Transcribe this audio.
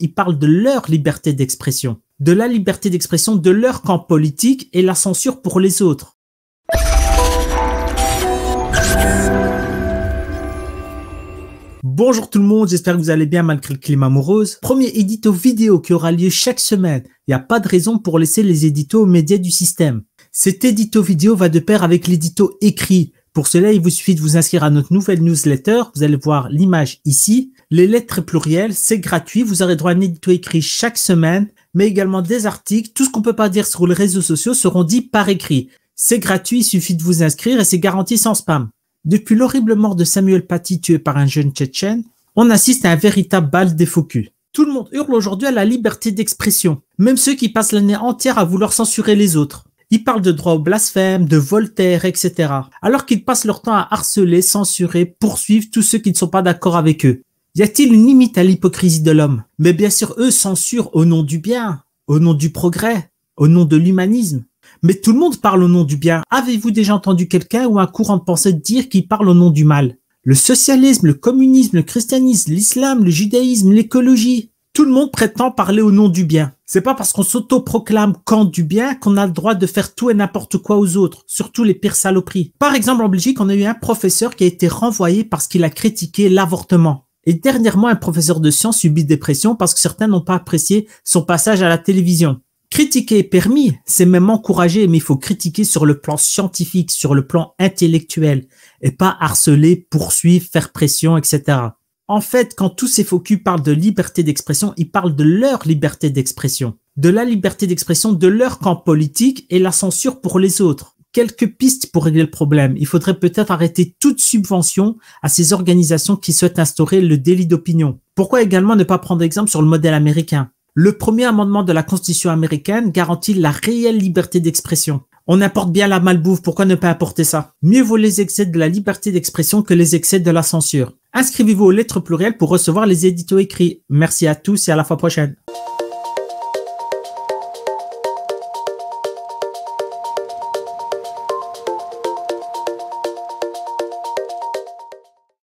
ils parlent de leur liberté d'expression, de la liberté d'expression de leur camp politique et la censure pour les autres. Bonjour tout le monde, j'espère que vous allez bien malgré le climat amoureux. Premier édito vidéo qui aura lieu chaque semaine. Il n'y a pas de raison pour laisser les éditos aux médias du système. Cet édito vidéo va de pair avec l'édito écrit pour cela, il vous suffit de vous inscrire à notre nouvelle newsletter. Vous allez voir l'image ici. Les lettres plurielles, c'est gratuit. Vous aurez droit à un édito écrit chaque semaine, mais également des articles. Tout ce qu'on peut pas dire sur les réseaux sociaux seront dits par écrit. C'est gratuit, il suffit de vous inscrire et c'est garanti sans spam. Depuis l'horrible mort de Samuel Paty tué par un jeune Tchétchène, on assiste à un véritable bal des focus. Tout le monde hurle aujourd'hui à la liberté d'expression, même ceux qui passent l'année entière à vouloir censurer les autres. Ils parlent de droit au blasphème, de Voltaire, etc. Alors qu'ils passent leur temps à harceler, censurer, poursuivre tous ceux qui ne sont pas d'accord avec eux. Y a-t-il une limite à l'hypocrisie de l'homme Mais bien sûr, eux censurent au nom du bien, au nom du progrès, au nom de l'humanisme. Mais tout le monde parle au nom du bien. Avez-vous déjà entendu quelqu'un ou un courant de pensée dire qu'il parle au nom du mal Le socialisme, le communisme, le christianisme, l'islam, le judaïsme, l'écologie. Tout le monde prétend parler au nom du bien. C'est pas parce qu'on s'autoproclame camp du bien qu'on a le droit de faire tout et n'importe quoi aux autres, surtout les pires saloperies. Par exemple, en Belgique, on a eu un professeur qui a été renvoyé parce qu'il a critiqué l'avortement. Et dernièrement, un professeur de science subit des pressions parce que certains n'ont pas apprécié son passage à la télévision. Critiquer est permis, c'est même encouragé, mais il faut critiquer sur le plan scientifique, sur le plan intellectuel, et pas harceler, poursuivre, faire pression, etc. En fait, quand tous ces faux parlent de liberté d'expression, ils parlent de leur liberté d'expression, de la liberté d'expression de leur camp politique et la censure pour les autres. Quelques pistes pour régler le problème. Il faudrait peut-être arrêter toute subvention à ces organisations qui souhaitent instaurer le délit d'opinion. Pourquoi également ne pas prendre exemple sur le modèle américain Le premier amendement de la Constitution américaine garantit la réelle liberté d'expression. On importe bien la malbouffe, pourquoi ne pas apporter ça Mieux vaut les excès de la liberté d'expression que les excès de la censure. Inscrivez-vous aux lettres plurielles pour recevoir les éditos écrits. Merci à tous et à la fois prochaine.